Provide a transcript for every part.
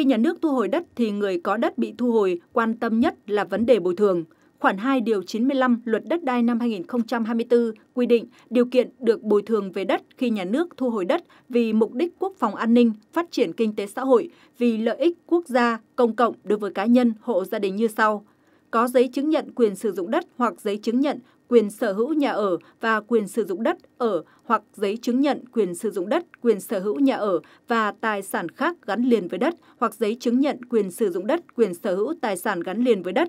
Khi nhà nước thu hồi đất thì người có đất bị thu hồi quan tâm nhất là vấn đề bồi thường. Khoản 2 điều 95 Luật đất đai năm 2024 quy định điều kiện được bồi thường về đất khi nhà nước thu hồi đất vì mục đích quốc phòng an ninh, phát triển kinh tế xã hội, vì lợi ích quốc gia, công cộng đối với cá nhân, hộ gia đình như sau – có giấy chứng nhận quyền sử dụng đất hoặc giấy chứng nhận quyền sở hữu nhà ở và quyền sử dụng đất ở hoặc giấy chứng nhận quyền sử dụng đất, quyền sở hữu nhà ở và tài sản khác gắn liền với đất hoặc giấy chứng nhận quyền sử dụng đất, quyền sở hữu tài sản gắn liền với đất.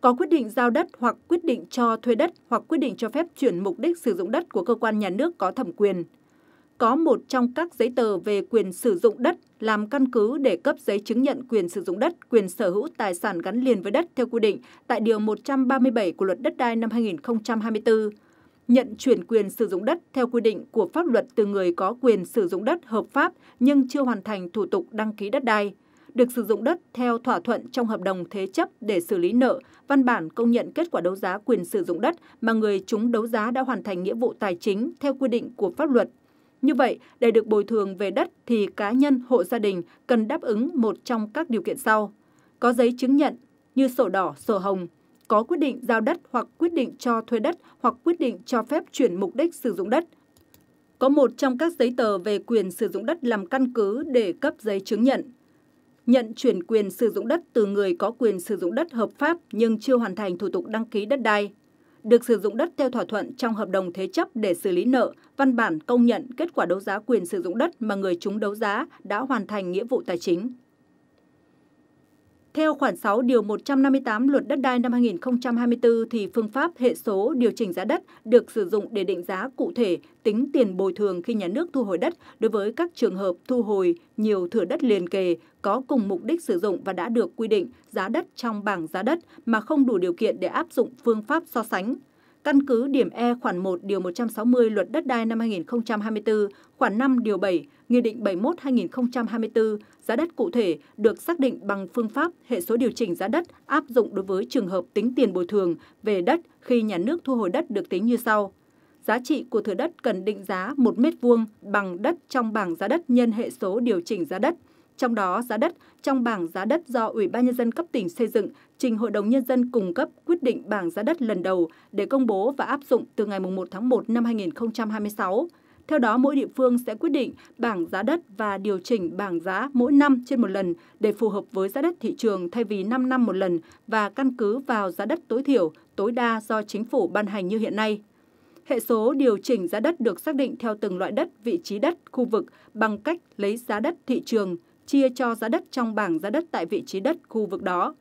Có quyết định giao đất hoặc quyết định cho thuê đất hoặc quyết định cho phép chuyển mục đích sử dụng đất của cơ quan nhà nước có thẩm quyền có một trong các giấy tờ về quyền sử dụng đất làm căn cứ để cấp giấy chứng nhận quyền sử dụng đất, quyền sở hữu tài sản gắn liền với đất theo quy định tại Điều 137 của Luật Đất đai năm 2024 nhận chuyển quyền sử dụng đất theo quy định của pháp luật từ người có quyền sử dụng đất hợp pháp nhưng chưa hoàn thành thủ tục đăng ký đất đai, được sử dụng đất theo thỏa thuận trong hợp đồng thế chấp để xử lý nợ, văn bản công nhận kết quả đấu giá quyền sử dụng đất mà người chúng đấu giá đã hoàn thành nghĩa vụ tài chính theo quy định của pháp luật như vậy, để được bồi thường về đất thì cá nhân, hộ gia đình cần đáp ứng một trong các điều kiện sau. Có giấy chứng nhận như sổ đỏ, sổ hồng, có quyết định giao đất hoặc quyết định cho thuê đất hoặc quyết định cho phép chuyển mục đích sử dụng đất. Có một trong các giấy tờ về quyền sử dụng đất làm căn cứ để cấp giấy chứng nhận. Nhận chuyển quyền sử dụng đất từ người có quyền sử dụng đất hợp pháp nhưng chưa hoàn thành thủ tục đăng ký đất đai được sử dụng đất theo thỏa thuận trong hợp đồng thế chấp để xử lý nợ, văn bản công nhận kết quả đấu giá quyền sử dụng đất mà người chúng đấu giá đã hoàn thành nghĩa vụ tài chính. Theo khoản 6 điều 158 Luật Đất đai năm 2024 thì phương pháp hệ số điều chỉnh giá đất được sử dụng để định giá cụ thể tính tiền bồi thường khi nhà nước thu hồi đất đối với các trường hợp thu hồi nhiều thửa đất liền kề có cùng mục đích sử dụng và đã được quy định giá đất trong bảng giá đất mà không đủ điều kiện để áp dụng phương pháp so sánh. Căn cứ điểm E khoản 1 điều 160 Luật đất đai năm 2024, khoản 5 điều 7, Nghị định 71-2024, giá đất cụ thể được xác định bằng phương pháp hệ số điều chỉnh giá đất áp dụng đối với trường hợp tính tiền bồi thường về đất khi nhà nước thu hồi đất được tính như sau. Giá trị của thửa đất cần định giá 1 m2 bằng đất trong bảng giá đất nhân hệ số điều chỉnh giá đất – trong đó, giá đất trong bảng giá đất do Ủy ban nhân dân cấp tỉnh xây dựng trình Hội đồng nhân dân cung cấp quyết định bảng giá đất lần đầu để công bố và áp dụng từ ngày 1 tháng 1 năm 2026. Theo đó, mỗi địa phương sẽ quyết định bảng giá đất và điều chỉnh bảng giá mỗi năm trên một lần để phù hợp với giá đất thị trường thay vì 5 năm một lần và căn cứ vào giá đất tối thiểu, tối đa do chính phủ ban hành như hiện nay. Hệ số điều chỉnh giá đất được xác định theo từng loại đất, vị trí đất, khu vực bằng cách lấy giá đất thị trường chia cho giá đất trong bảng giá đất tại vị trí đất khu vực đó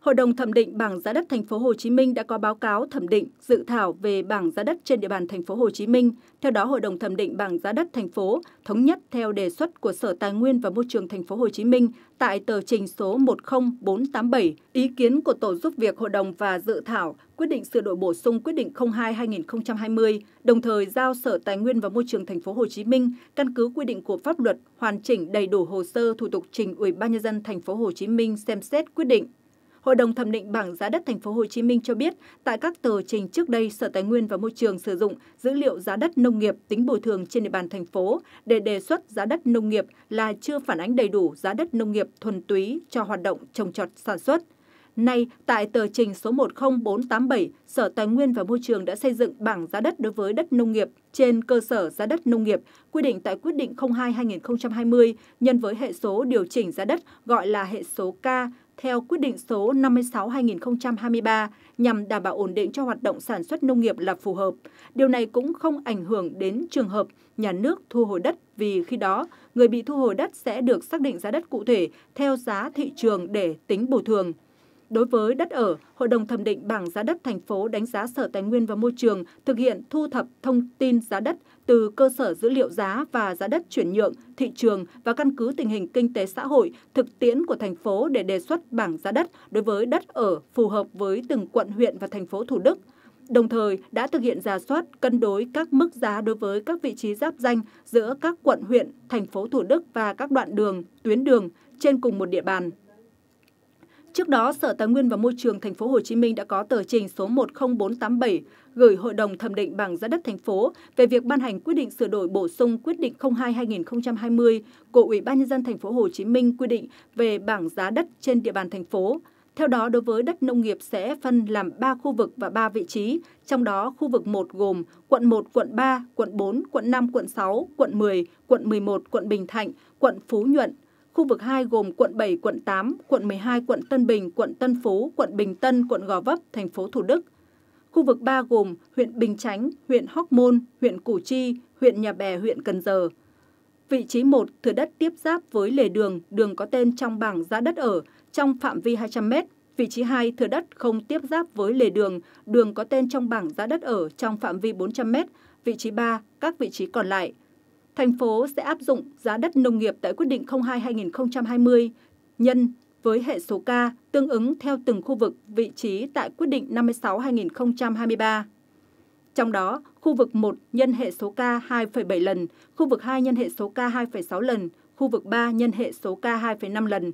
Hội đồng thẩm định bảng giá đất thành phố Hồ Chí Minh đã có báo cáo thẩm định dự thảo về bảng giá đất trên địa bàn thành phố Hồ Chí Minh. Theo đó, Hội đồng thẩm định bảng giá đất thành phố thống nhất theo đề xuất của Sở Tài nguyên và Môi trường thành phố Hồ Chí Minh tại tờ trình số 10487, ý kiến của tổ giúp việc hội đồng và dự thảo quyết định sửa đổi bổ sung quyết định 02/2020, đồng thời giao Sở Tài nguyên và Môi trường thành phố Hồ Chí Minh căn cứ quy định của pháp luật hoàn chỉnh đầy đủ hồ sơ thủ tục trình Ủy ban nhân dân thành phố Hồ Chí Minh xem xét quyết định. Hội đồng thẩm định bảng giá đất thành phố Hồ Chí Minh cho biết, tại các tờ trình trước đây Sở Tài nguyên và Môi trường sử dụng dữ liệu giá đất nông nghiệp tính bồi thường trên địa bàn thành phố để đề xuất giá đất nông nghiệp là chưa phản ánh đầy đủ giá đất nông nghiệp thuần túy cho hoạt động trồng trọt sản xuất. Nay, tại tờ trình số 10487, Sở Tài nguyên và Môi trường đã xây dựng bảng giá đất đối với đất nông nghiệp trên cơ sở giá đất nông nghiệp quy định tại quyết định 02-2020 nhân với hệ số điều chỉnh giá đất gọi là hệ số K theo quyết định số 56-2023 nhằm đảm bảo ổn định cho hoạt động sản xuất nông nghiệp là phù hợp. Điều này cũng không ảnh hưởng đến trường hợp nhà nước thu hồi đất vì khi đó người bị thu hồi đất sẽ được xác định giá đất cụ thể theo giá thị trường để tính bồi thường. Đối với đất ở, Hội đồng thẩm định bảng giá đất thành phố đánh giá Sở Tài nguyên và Môi trường thực hiện thu thập thông tin giá đất từ cơ sở dữ liệu giá và giá đất chuyển nhượng, thị trường và căn cứ tình hình kinh tế xã hội thực tiễn của thành phố để đề xuất bảng giá đất đối với đất ở phù hợp với từng quận huyện và thành phố Thủ Đức đồng thời đã thực hiện giả soát cân đối các mức giá đối với các vị trí giáp danh giữa các quận huyện, thành phố Thủ Đức và các đoạn đường, tuyến đường trên cùng một địa bàn. Trước đó, Sở Tài nguyên và Môi trường thành phố Hồ Chí Minh đã có tờ trình số 10487 gửi Hội đồng thẩm định bảng giá đất thành phố về việc ban hành quyết định sửa đổi bổ sung quyết định 02/2020 của Ủy ban nhân dân thành phố Hồ Chí Minh quy định về bảng giá đất trên địa bàn thành phố. Theo đó, đối với đất nông nghiệp sẽ phân làm 3 khu vực và 3 vị trí, trong đó khu vực 1 gồm quận 1, quận 3, quận 4, quận 5, quận 6, quận 10, quận 11, quận Bình Thạnh, quận Phú Nhuận – Khu vực 2 gồm quận 7, quận 8, quận 12, quận Tân Bình, quận Tân Phú, quận Bình Tân, quận Gò Vấp, thành phố Thủ Đức. Khu vực 3 gồm huyện Bình Chánh, huyện Hóc Môn, huyện Củ Chi, huyện Nhà Bè, huyện Cần Giờ. Vị trí 1, thừa đất tiếp giáp với lề đường, đường có tên trong bảng giá đất ở, trong phạm vi 200 m. Vị trí 2, thừa đất không tiếp giáp với lề đường, đường có tên trong bảng giá đất ở, trong phạm vi 400 m. Vị trí 3, các vị trí còn lại thành phố sẽ áp dụng giá đất nông nghiệp tại quyết định 02-2020 nhân với hệ số K tương ứng theo từng khu vực vị trí tại quyết định 56-2023. Trong đó, khu vực 1 nhân hệ số K 2,7 lần, khu vực 2 nhân hệ số K 2,6 lần, khu vực 3 nhân hệ số K 2,5 lần.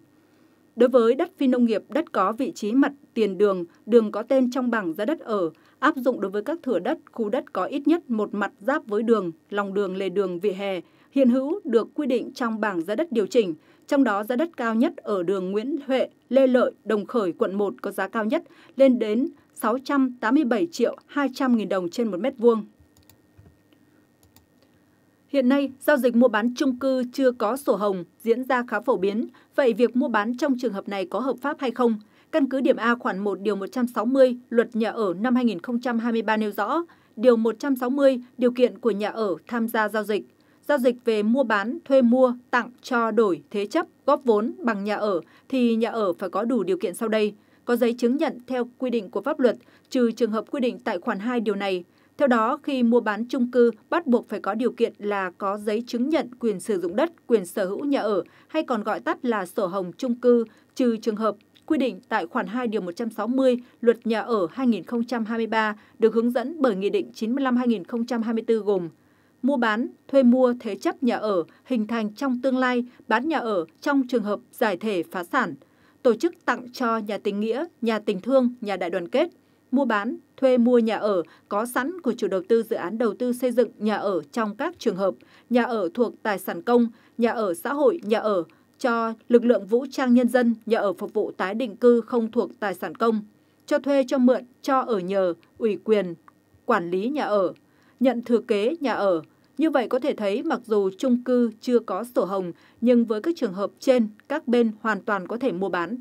Đối với đất phi nông nghiệp, đất có vị trí mặt tiền đường, đường có tên trong bảng giá đất ở áp dụng đối với các thửa đất, khu đất có ít nhất một mặt giáp với đường, lòng đường, lề đường, vỉa hè, hiện hữu được quy định trong bảng giá đất điều chỉnh, trong đó giá đất cao nhất ở đường Nguyễn Huệ, Lê Lợi, Đồng Khởi, quận 1 có giá cao nhất lên đến 687 triệu 200 nghìn đồng trên một mét vuông. Hiện nay, giao dịch mua bán chung cư chưa có sổ hồng diễn ra khá phổ biến, vậy việc mua bán trong trường hợp này có hợp pháp hay không? Căn cứ điểm A khoản 1 điều 160 Luật Nhà ở năm 2023 nêu rõ, điều 160 điều kiện của nhà ở tham gia giao dịch, giao dịch về mua bán, thuê mua, tặng, cho, đổi, thế chấp, góp vốn bằng nhà ở thì nhà ở phải có đủ điều kiện sau đây: có giấy chứng nhận theo quy định của pháp luật, trừ trường hợp quy định tại khoản 2 điều này. Theo đó, khi mua bán chung cư bắt buộc phải có điều kiện là có giấy chứng nhận quyền sử dụng đất, quyền sở hữu nhà ở hay còn gọi tắt là sổ hồng chung cư, trừ trường hợp quy định tại khoản 2 điều 160 Luật Nhà ở 2023 được hướng dẫn bởi Nghị định 95-2024 gồm mua bán, thuê mua thế chấp nhà ở hình thành trong tương lai, bán nhà ở trong trường hợp giải thể phá sản, tổ chức tặng cho nhà tình nghĩa, nhà tình thương, nhà đại đoàn kết, mua bán, thuê mua nhà ở có sẵn của chủ đầu tư dự án đầu tư xây dựng nhà ở trong các trường hợp nhà ở thuộc tài sản công, nhà ở xã hội, nhà ở cho lực lượng vũ trang nhân dân nhà ở phục vụ tái định cư không thuộc tài sản công, cho thuê cho mượn cho ở nhờ, ủy quyền, quản lý nhà ở, nhận thừa kế nhà ở. Như vậy có thể thấy mặc dù chung cư chưa có sổ hồng nhưng với các trường hợp trên, các bên hoàn toàn có thể mua bán.